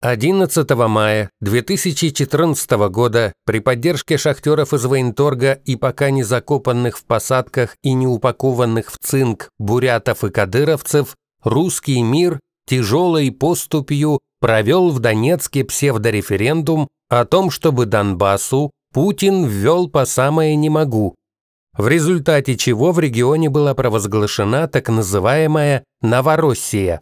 11 мая 2014 года при поддержке шахтеров из военторга и пока не закопанных в посадках и не упакованных в цинк бурятов и кадыровцев, русский мир тяжелой поступью провел в Донецке псевдореферендум о том, чтобы Донбассу Путин ввел по самое «не могу», в результате чего в регионе была провозглашена так называемая «Новороссия»,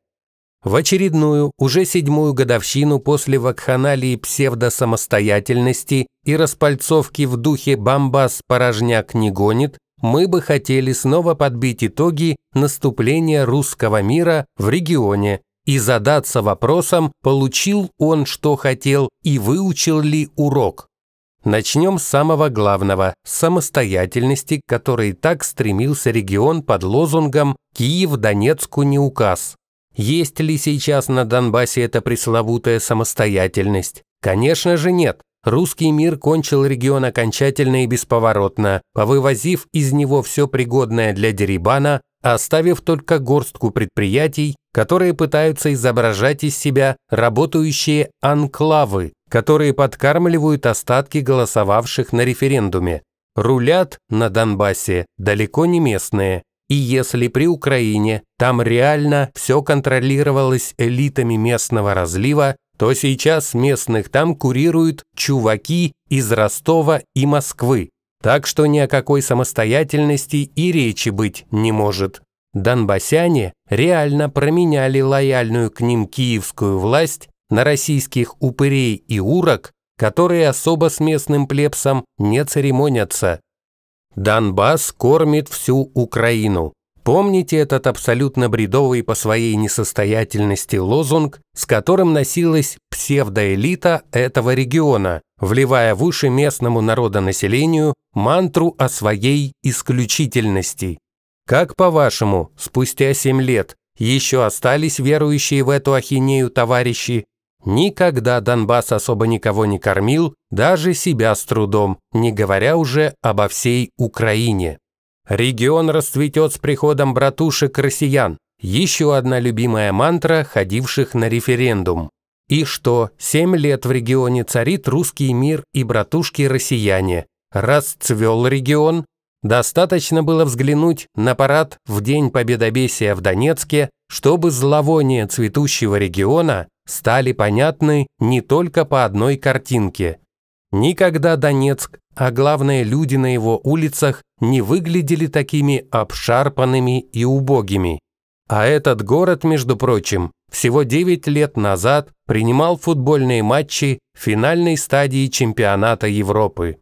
в очередную, уже седьмую годовщину после вакханалии псевдосамостоятельности и распальцовки в духе «бомбас порожняк не гонит», мы бы хотели снова подбить итоги наступления русского мира в регионе и задаться вопросом, получил он что хотел и выучил ли урок. Начнем с самого главного – самостоятельности, к которой так стремился регион под лозунгом «Киев Донецку не указ». Есть ли сейчас на Донбассе эта пресловутая самостоятельность? Конечно же нет. Русский мир кончил регион окончательно и бесповоротно, повывозив из него все пригодное для дерибана, оставив только горстку предприятий, которые пытаются изображать из себя работающие анклавы, которые подкармливают остатки голосовавших на референдуме. Рулят на Донбассе далеко не местные, и если при Украине там реально все контролировалось элитами местного разлива, то сейчас местных там курируют чуваки из Ростова и Москвы. Так что ни о какой самостоятельности и речи быть не может. Донбассяне реально променяли лояльную к ним киевскую власть на российских упырей и урок, которые особо с местным плебсом не церемонятся, Донбасс кормит всю Украину. Помните этот абсолютно бредовый по своей несостоятельности лозунг, с которым носилась псевдоэлита этого региона, вливая в уши местному народонаселению мантру о своей исключительности. Как по-вашему, спустя семь лет еще остались верующие в эту ахинею товарищи Никогда Донбасс особо никого не кормил, даже себя с трудом, не говоря уже обо всей Украине. Регион расцветет с приходом братушек россиян. Еще одна любимая мантра ходивших на референдум. И что, семь лет в регионе царит русский мир и братушки-россияне. Расцвел регион. Достаточно было взглянуть на парад в День Победобесия в Донецке, чтобы зловония цветущего региона стали понятны не только по одной картинке. Никогда Донецк, а главное люди на его улицах, не выглядели такими обшарпанными и убогими. А этот город, между прочим, всего 9 лет назад принимал футбольные матчи финальной стадии чемпионата Европы.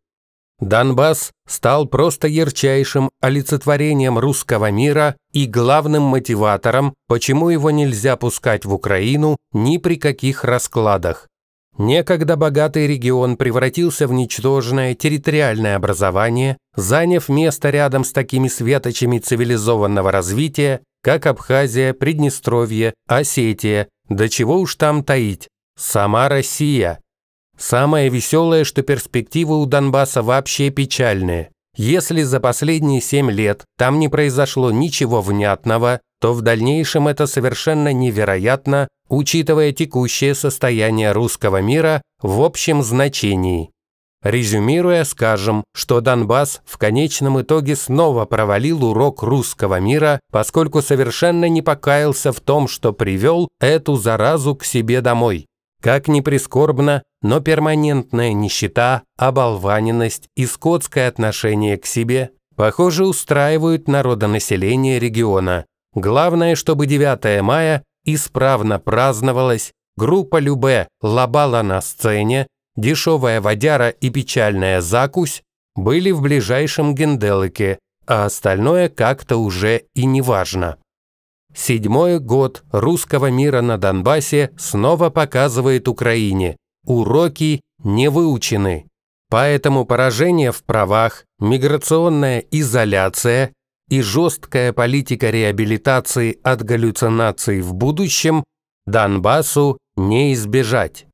Донбасс стал просто ярчайшим олицетворением русского мира и главным мотиватором, почему его нельзя пускать в Украину ни при каких раскладах. Некогда богатый регион превратился в ничтожное территориальное образование, заняв место рядом с такими светочами цивилизованного развития, как Абхазия, Приднестровье, Осетия, да чего уж там таить, сама Россия – Самое веселое, что перспективы у Донбасса вообще печальные. Если за последние семь лет там не произошло ничего внятного, то в дальнейшем это совершенно невероятно, учитывая текущее состояние русского мира в общем значении. Резюмируя, скажем, что Донбасс в конечном итоге снова провалил урок русского мира, поскольку совершенно не покаялся в том, что привел эту заразу к себе домой. Как ни прискорбно, но перманентная нищета, оболваненность и скотское отношение к себе, похоже, устраивают народонаселение региона. Главное, чтобы 9 мая исправно праздновалась группа Любе лобала на сцене, дешевая водяра и печальная закусь были в ближайшем генделыке, а остальное как-то уже и не важно. Седьмой год русского мира на Донбассе снова показывает Украине, уроки не выучены. Поэтому поражение в правах, миграционная изоляция и жесткая политика реабилитации от галлюцинаций в будущем Донбассу не избежать.